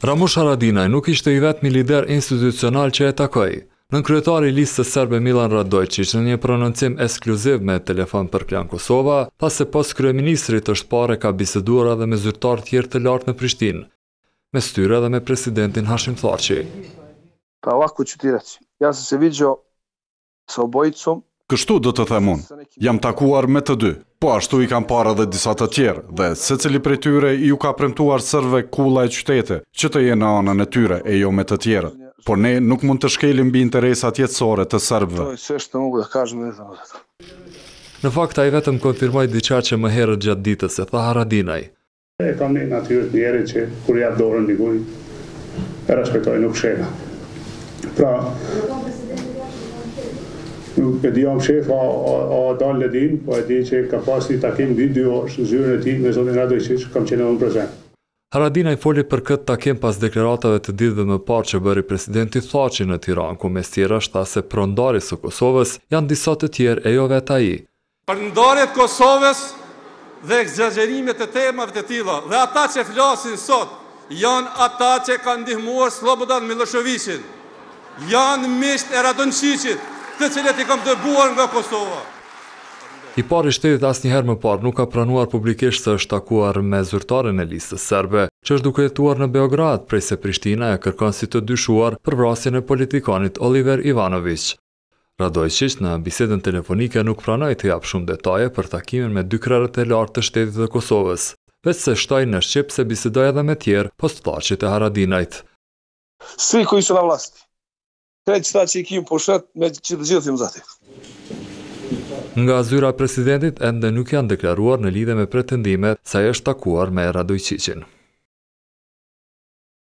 Ramush Haradinaj nuk ishte i vetë mi lider institucional që e takoj. Nën kryetari listës serbe Milan Radojqic në një prononcim eskluziv me telefon për Klan Kosova, pas se pas krye ministrit është pare ka bisedura dhe me zyrtar tjerë të lartë në Prishtinë, me styre dhe me presidentin Hashim Tharqi. Pa vaku që ti reqë, ja se se vidjo së obojicum, Kështu do të themun, jam takuar me të dy, po ashtu i kam para dhe disa të tjerë, dhe se cili tyre ju ka premtuar sërve kula e qytete, që të jenë anën e tyre e jo me të tjerët. Por ne nuk mund të shkelim bi interesat jetësore të sërbëve. Në fakta i vetëm konfirmoi diqa që më herët gjatë ditës e tha Haradinaj. E kam një natyrët njerë që kur jatë dorën një gujnë, e respektoj nuk shena. Pra, e di jam shef, a Dan Ledin, po e di që ka pas një takim video dy orë shë zyrën e ti me zonë nga dojë kam qenë edhe në prezent. Haradina i foli për këtë takim pas dekleratave të ditëve më parë që bëri presidenti Thaci në Tiran, ku mes tjera shta se prondarit së Kosovës janë disat të tjerë e jo veta i. Prondarit Kosovës dhe egzagerimet e temave të tila dhe ata që flasin sot janë ata që kanë dihmuar Slobodan Miloševićin, janë misht e radonqicit të cilët i kam dërguar nga Kosova. I pari shtetit as njëherë më parë nuk ka pranuar publikisht se është takuar me zyrtare e listës serbe, që është duke jetuar në Beograd, prej se Prishtina e kërkon si të dyshuar për vrasjen e politikanit Oliver Ivanovic. Radoj qish në bisedën telefonike nuk pranoj të japë shumë detaje për takimin me dy krerët e lartë të shtetit dhe Kosovës, veç se shtaj në Shqip se bisedoj edhe me tjerë postarqit e Haradinajt. Si kujë së në vlasti? krejtë qëta që i kim po shëtë me që të gjithë i më zati. Nga zyra presidentit, ende nuk janë deklaruar në lidhe me pretendimet sa e shtakuar me Radoj Qicin.